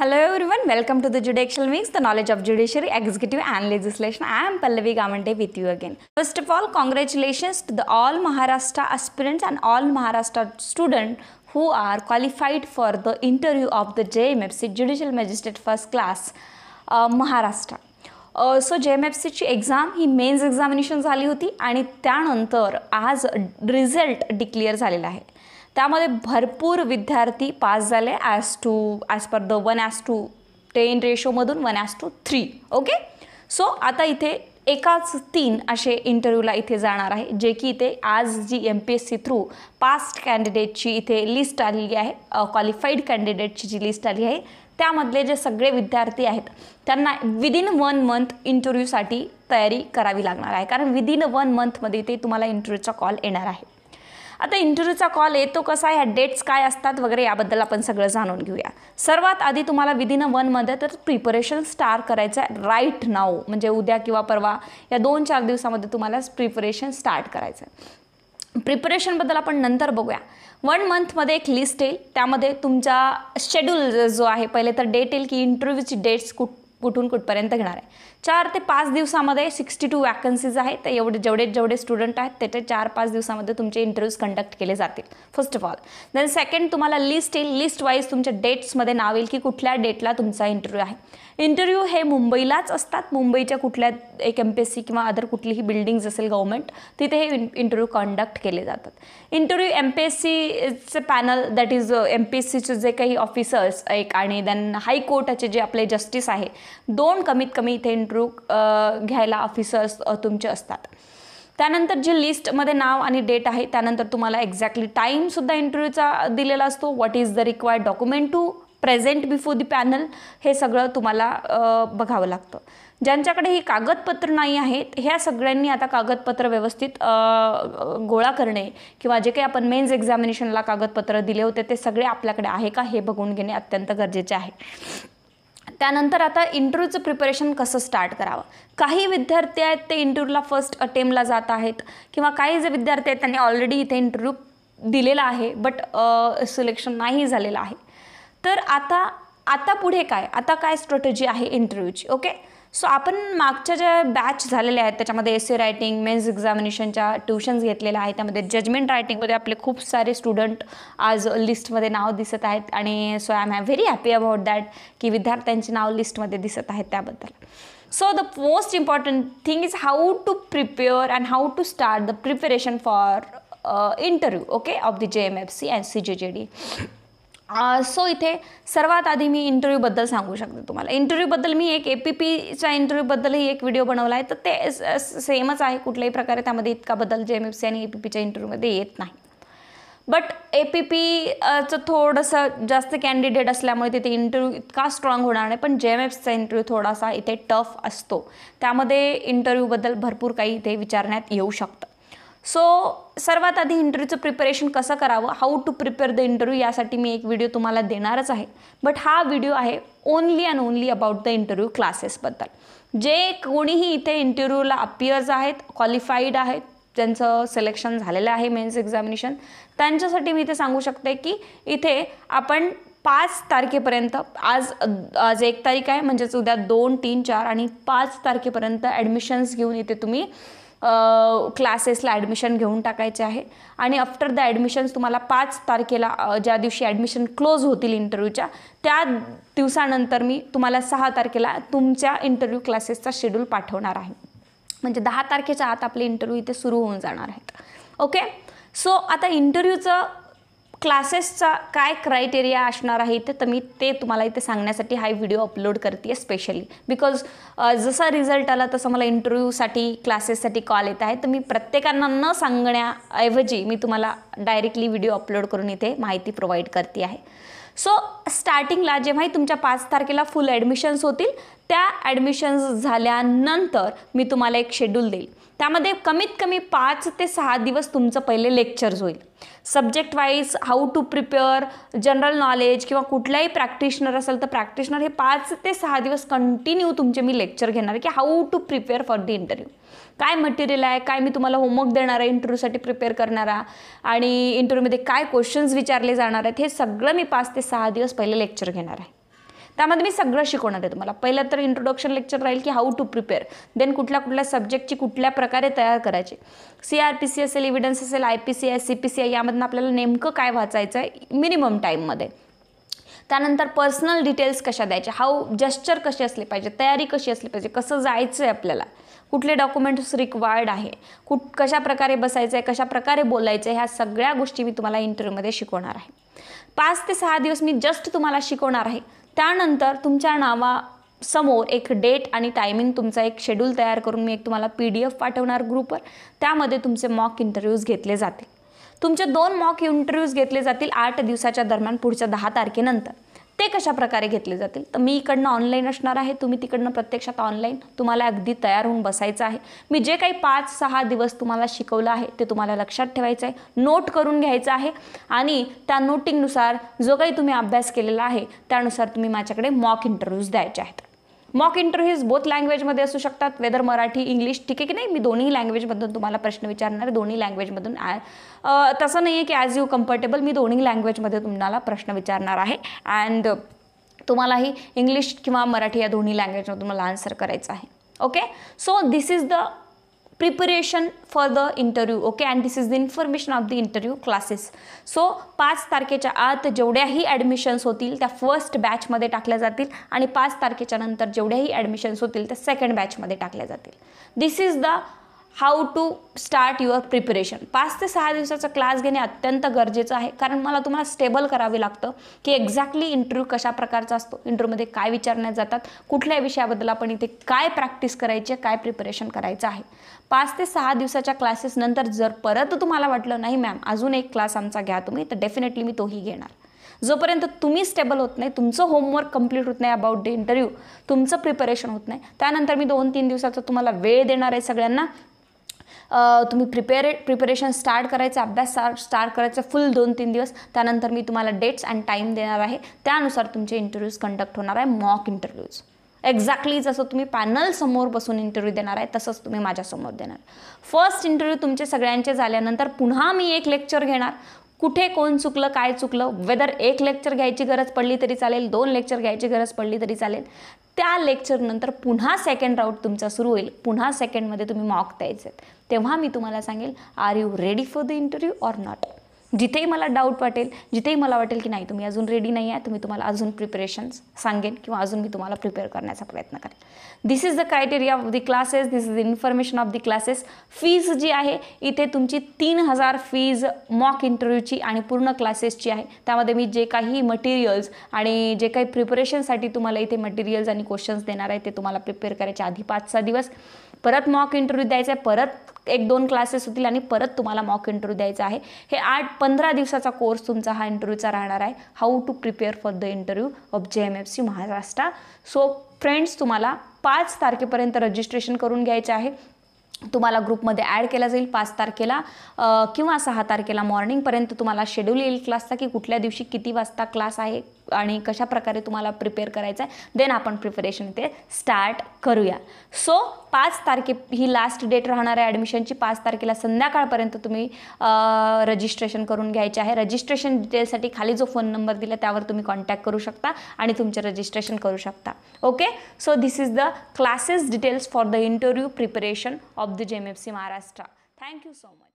Hello everyone, welcome to the Judicial Weeks, the knowledge of judiciary, executive and legislation. I am Pallavi Gamante with you again. First of all, congratulations to the all Maharashtra aspirants and all Maharashtra students who are qualified for the interview of the JMFC Judicial Magistrate First Class uh, Maharashtra. So J M F सीची exam ही mains examination झाली होती आणि त्यानंतर आज result declare झालेला आहे त्यामध्ये भरपूर विद्यार्थी पास झाले as to as per the one as to ten रेशोमधून one as to three okay so आता इथे एकाच तीन असे इंटरव्ह्यूला इथे जाणार आहे जे की इथे आज जी M P S C through passed कॅन्डिडेटची इथे लिस्ट आलेली आहे क्वालिफाईड कॅन्डिडेटची जी लिस्ट आली आहे त्यामधले जे सगळे विद्यार्थी आहेत त्यांना विदिन वन मंथ इंटरव्ह्यूसाठी तयारी करावी लागणार आहे कारण विदिन वन मंथमध्ये ते तुम्हाला इंटरव्ह्यूचा कॉल येणार आहे आता इंटरव्ह्यूचा कॉल येतो कसा ह्या डेट्स काय असतात वगैरे याबद्दल आपण सगळं जाणून घेऊया सर्वात आधी तुम्हाला विदिन अ वनमध्ये तर प्रिपरेशन स्टार्ट करायचं आहे राईट नाव म्हणजे उद्या किंवा परवा या दोन चार दिवसामध्ये तुम्हाला प्रिपरेशन स्टार्ट करायचं आहे प्रिपरेशनबद्दल आपण नंतर बघूया वन मंथमध्ये एक लिस्ट येईल त्यामध्ये तुमचा शेड्यूल जो आहे पहिले तर डेट येईल की इंटरव्ह्यूची डेट्स कुठ कुठून कुठपर्यंत घेणार आहे चार ते पाच दिवसामध्ये सिक्स्टी टू वॅकन्सीज आहेत ते एवढे जेवढे जेवढे स्टुडंट आहेत त्याच्या चार पाच दिवसामध्ये तुमचे इंटरव्ह्यूज कंडक्ट केले जातील first of all then second तुम्हाला लिस्ट येईल लिस्ट वाईज तुमच्या डेट्समध्ये नाव येईल की कुठल्या डेटला तुमचा इंटरव्ह्यू आहे इंटरव्ह्यू हे मुंबईलाच असतात मुंबईच्या कुठल्या एक एम पी एस सी किंवा अदर कुठलीही बिल्डिंग्ज असेल गव्हर्मेंट तिथे हे इंटरव्ह्यू कंडक्ट केले जातात इंटरव्ह्यू एम पी एस सीचे panel that is M P S सीचे जे काही ऑफिसर्स एक आणि देन हायकोर्टाचे जे आपले जस्टिस आहे दोन कमीत कमी इथे इंटरव्ह्यू घ्यायला ऑफिसर्स तुमचे असतात त्यानंतर जे लिस्टमध्ये नाव आणि डेट आहे त्यानंतर तुम्हाला एक्झॅक्टली टाईमसुद्धा इंटरव्ह्यूचा दिलेला असतो what is the required document to present before the panel हे सगळं तुम्हाला बघावं लागतं ज्यांच्याकडे ही कागदपत्र नाही आहेत ह्या सगळ्यांनी आता कागदपत्र व्यवस्थित गोळा करणे किंवा जे काही आपण मेन्स एक्झामिनेशनला कागदपत्र दिले होते ते सगळे आपल्याकडे आहे का हे बघून घेणे अत्यंत गरजेचे आहे त्यानंतर आता इंटरव्ह्यूचं प्रिपरेशन कसं स्टार्ट करावं काही विद्यार्थी आहेत ते इंटरव्ह्यूला फर्स्ट अटेम्प्टला जात आहेत किंवा काही जे विद्यार्थी आहेत त्यांनी ऑलरेडी इथे इंटरव्ह्यू दिलेला आहे बट सिलेक्शन नाही झालेलं आहे तर आता आता पुढे काय आता काय स्ट्रॅटेजी आहे इंटरव्ह्यूची ओके सो आपण मागच्या ज्या बॅच झालेल्या आहेत त्याच्यामध्ये एस सी रायटिंग मेन्स एक्झामिनेशनच्या ट्युशन्स घेतलेल्या आहेत त्यामध्ये जजमेंट रायटिंगमध्ये आपले खूप सारे स्टुडंट आज लिस्टमध्ये नाव दिसत आहेत आणि so I am have very happy about that की विद्यार्थ्यांची नाव लिस्टमध्ये दिसत आहेत त्याबद्दल so the most important thing is how to prepare and how to start the preparation for interview okay of the J M F C and C J J D so इथे सर्वात आधी मी इंटरव्ह्यूबद्दल सांगू शकते तुम्हाला इंटरव्ह्यूबद्दल मी एक ए पी पीच्या इंटरव्ह्यूबद्दलही एक video बनवला आहे तर ते सेमच आहे कुठल्याही प्रकारे त्यामध्ये इतका बदल जे एम एफ सी आणि ए पी पीच्या इंटरव्ह्यूमध्ये येत नाही बट ए पी पीचं थोडंसं जास्त कॅन्डिडेट असल्यामुळे तिथे इंटरव्ह्यू इतका स्ट्रॉंग होणार नाही पण जे एम एफचा इंटरव्ह्यू थोडासा इथे टफ असतो त्यामध्ये इंटरव्ह्यूबद्दल भरपूर काही इथे विचारण्यात येऊ शकतं सो सर्वात आधी इंटरव्ह्यूचं प्रिपरेशन कसं करावं how to prepare the interview यासाठी मी एक व्हिडिओ तुम्हाला देणारच आहे बट हा व्हिडिओ आहे only and only about the interview क्लासेसबद्दल जे कोणीही इथे इंटरव्ह्यूला अपियर्स आहेत क्वालिफाईड आहेत ज्यांचं सिलेक्शन झालेलं आहे मेन्स एक्झामिनेशन त्यांच्यासाठी मी इथे सांगू शकते की इथे आपण पाच तारखेपर्यंत आज आज एक तारीख आहे म्हणजेच उद्या दोन तीन चार आणि पाच तारखेपर्यंत ॲडमिशन्स घेऊन इथे तुम्ही क्लासेसला ॲडमिशन घेऊन टाकायचे आहे आणि आफ्टर द ॲडमिशन्स तुम्हाला पाच तारखेला ज्या दिवशी ॲडमिशन क्लोज होतील इंटरव्ह्यूच्या त्या दिवसानंतर मी तुम्हाला सहा तारखेला तुमच्या इंटरव्ह्यू क्लासेसचा शेड्यूल पाठवणार आहे म्हणजे दहा तारखेच्या आत आपले इंटरव्ह्यू इथे सुरू होऊन जाणार आहेत ओके सो आता इंटरव्ह्यूचं क्लासेसचा काय क्रायटेरिया असणार आहे ते तर मी ते तुम्हाला इथे सांगण्यासाठी हा व्हिडिओ अपलोड करते स्पेशली बिकॉज जसा रिझल्ट आला तसं मला इंटरव्ह्यूसाठी क्लासेससाठी कॉल येत आहे तर मी प्रत्येकांना न सांगण्याऐवजी मी तुम्हाला डायरेक्टली व्हिडिओ अपलोड करून इथे माहिती प्रोव्हाइड करते आहे सो स्टार्टिंगला जेव्हाही तुमच्या पाच तारखेला फुल ॲडमिशन्स होतील त्या ॲडमिशन्स झाल्यानंतर मी तुम्हाला एक शेड्यूल देईल त्यामध्ये कमीत कमी पाच ते सहा दिवस तुमचं पहिले लेक्चर्स होईल subject wise how to prepare general knowledge किंवा कुठलाही प्रॅक्टिशनर असेल तर प्रॅक्टिशनर हे पाच ते सहा दिवस कंटिन्यू तुमचे मी लेक्चर घेणार आहे की how to prepare for the interview काय मटेरियल आहे काय मी तुम्हाला होमवर्क देणार आहे इंटरव्ह्यूसाठी प्रिपेअर करणारा आणि इंटरव्ह्यूमध्ये काय क्वेश्चन्स विचारले जाणार आहेत हे सगळं मी पाच ते सहा दिवस पहिले लेक्चर घेणार आहे त्यामध्ये मी सगळं शिकवणार आहे तुम्हाला पहिलं तर इंट्रोडक्शन लेक्चर राहील की हाऊ टू प्रिपेअर देन कुठल्या कुठल्या सब्जेक्टची कुठल्या प्रकारे तयार करायची सी आर पी सी असेल इव्हिडन्स असेल I P C I C P C I यामधनं आपल्याला नेमकं काय वाचायचं आहे मिनिमम टाईममध्ये त्यानंतर पर्सनल डिटेल्स कशा द्यायच्या हाऊ जस्चर कसे असले पाहिजे तयारी कशी असली पाहिजे कसं जायचं आहे आपल्याला कुठले डॉक्युमेंट्स रिक्वायर्ड आहे कुठ कशा प्रकारे बसायचं आहे कशा प्रकारे बोलायचं आहे ह्या सगळ्या गोष्टी मी तुम्हाला इंटरव्ह्यूमध्ये शिकवणार आहे पाच ते सहा दिवस मी जस्ट तुम्हाला शिकवणार आहे त्यानंतर तुमच्या नावा समोर एक डेट आणि टायमिंग तुमचा एक शेड्यूल तयार करून मी एक तुम्हाला पी डी एफ पाठवणार ग्रुपवर त्यामध्ये तुमचे मॉक इंटरव्ह्यूज घेतले जातील तुमचे दोन मॉक इंटरव्ह्यूज घेतले जातील आठ दिवसाच्या दरम्यान पुढच्या दहा तारखेनंतर ते कशा प्रकारे घेतले जातील तर मी इकडनं ऑनलाईन असणार आहे तुम्ही तिकडनं प्रत्यक्षात ऑनलाईन तुम्हाला अगदी तयार होऊन बसायचं आहे मी जे काही पाच सहा दिवस तुम्हाला शिकवलं आहे ते तुम्हाला लक्षात ठेवायचं आहे नोट करून घ्यायचं आहे आणि त्या नोटिंगनुसार जो काही तुम्ही अभ्यास केलेला आहे त्यानुसार तुम्ही माझ्याकडे मॉक इंटरव्ह्यूज द्यायचे आहेत मॉक इंटरव्ह्यूज बोथ लँग्वेजमध्ये असू शकतात वेदर मराठी इंग्लिश ठीक आहे की नाही मी दोन्ही लँग्वेजमधून तुम्हाला प्रश्न विचारणार दोन्ही लँग्वेजमधून तसं नाही आहे की ॲज यू कम्फर्टेबल मी दोन्ही लँग्वेजमध्ये तुम्हाला प्रश्न विचारणार आहे अँड तुम्हालाही इंग्लिश किंवा मराठी या दोन्ही लँग्वेजमधून मला आन्सर करायचं आहे okay so this is the preparation for the interview okay and this is the information of the interview classes so पाच तारखेच्या आत जेवढ्याही ॲडमिशन्स होतील त्या फर्स्ट बॅचमध्ये टाकल्या जातील आणि पाच तारखेच्या नंतर जेवढ्याही ॲडमिशन्स होतील त्या सेकंड बॅचमध्ये टाकल्या जातील this is the how to start your preparation पाच ते सहा दिवसाचा क्लास घेणे अत्यंत गरजेचं आहे कारण मला तुम्हाला स्टेबल करावे लागतं की एक्झॅक्टली इंटरव्ह्यू कशा प्रकारचा असतो इंटरव्ह्यूमध्ये काय विचारण्यात जातात कुठल्या विषयाबद्दल आपण इथे काय प्रॅक्टिस करायची काय प्रिपरेशन करायचं आहे पाच ते सहा दिवसाच्या क्लासेसनंतर जर परत तुम्हाला वाटलं नाही मॅम अजून एक क्लास आमचा घ्या तुम्ही तर डेफिनेटली मी तोही घेणार जोपर्यंत तुम्ही स्टेबल होत नाही तुमचं होमवर्क कंप्लीट होत नाही अबाउट द इंटरव्ह्यू तुमचं प्रिपरेशन होत नाही त्यानंतर मी दोन तीन दिवसाचा तुम्हाला वेळ देणार आहे सगळ्यांना तुम्ही प्रिपेरे प्रिपरेशन स्टार्ट करायचं अभ्यास स्टार्ट करायचा फुल दोन तीन दिवस त्यानंतर मी तुम्हाला डेट्स अँड टाईम देणार आहे त्यानुसार तुमचे इंटरव्ह्यूज कंडक्ट होणार आहे मॉक इंटरव्ह्यूज एक्झॅक्टली जसं तुम्ही पॅनल समोर बसून इंटरव्ह्यू देणार आहे तसंच तुम्ही माझ्यासमोर देणार फर्स्ट इंटरव्ह्यू तुमचे सगळ्यांचे झाल्यानंतर पुन्हा मी एक लेक्चर घेणार कुठे कोण चुकलं काय चुकलं वेदर एक लेक्चर घ्यायची गरज पडली तरी चालेल दोन लेक्चर घ्यायची गरज पडली तरी चालेल त्या लेक्चरनंतर पुन्हा सेकंड राऊट तुमचा सुरू होईल पुन्हा सेकंडमध्ये तुम्ही मॉक द्यायचे तेव्हा मी तुम्हाला सांगेल are you ready for the interview or not जिथेही मला डाऊट वाटेल जिथेही मला वाटेल की नाही तुम्ही अजून रेडी नाही आहे तुम्ही तुम्हाला अजून प्रिपरेशन्स सांगेन किंवा अजून मी तुम्हाला प्रिपेअर करण्याचा प्रयत्न करेन this is the criteria of the classes this is the information of the classes fees जी आहे इथे तुमची तीन हजार फीज मॉक इंटरव्ह्यूची आणि पूर्ण क्लासेसची आहे त्यामध्ये मी जे काही मटेरियल्स आणि जे काही प्रिपरेशनसाठी तुम्हाला इथे मटेरियल्स आणि क्वेश्चन्स देणार आहे ते तुम्हाला प्रिपेअर करायचे आधी पाच सहा दिवस परत मॉक इंटरव्ह्यू द्यायचा आहे परत एक दोन क्लासेस होतील आणि परत तुम्हाला मॉक इंटरव्ह्यू द्यायचा आहे हे आठ पंधरा दिवसाचा कोर्स तुमचा हा इंटरव्ह्यूचा राहणार आहे how to prepare for the interview of J M F C Maharashtra so friends तुम्हाला पाच तारखेपर्यंत रजिस्ट्रेशन करून घ्यायचे आहे तुम्हाला ग्रुपमध्ये ॲड केला जाईल पाच तारखेला किंवा सहा तारखेला मॉर्निंगपर्यंत तुम्हाला शेड्यूल येईल क्लासचा की कुठल्या दिवशी किती वाजता क्लास आहे आणि कशा प्रकारे तुम्हाला प्रिपेअर करायचं आहे देन आपण प्रिपरेशन ते स्टार्ट करूया सो पाच तारखे ही लास्ट डेट राहणार आहे ॲडमिशनची पाच तारखेला संध्याकाळपर्यंत तुम्ही रजिस्ट्रेशन करून घ्यायचे आहे रजिस्ट्रेशन डिटेलसाठी खाली जो फोन नंबर दिला त्यावर तुम्ही कॉन्टॅक्ट करू शकता आणि तुमचे रजिस्ट्रेशन करू शकता okay so this is the classes details for the interview preparation of the J M F C Maharashtra thank you so much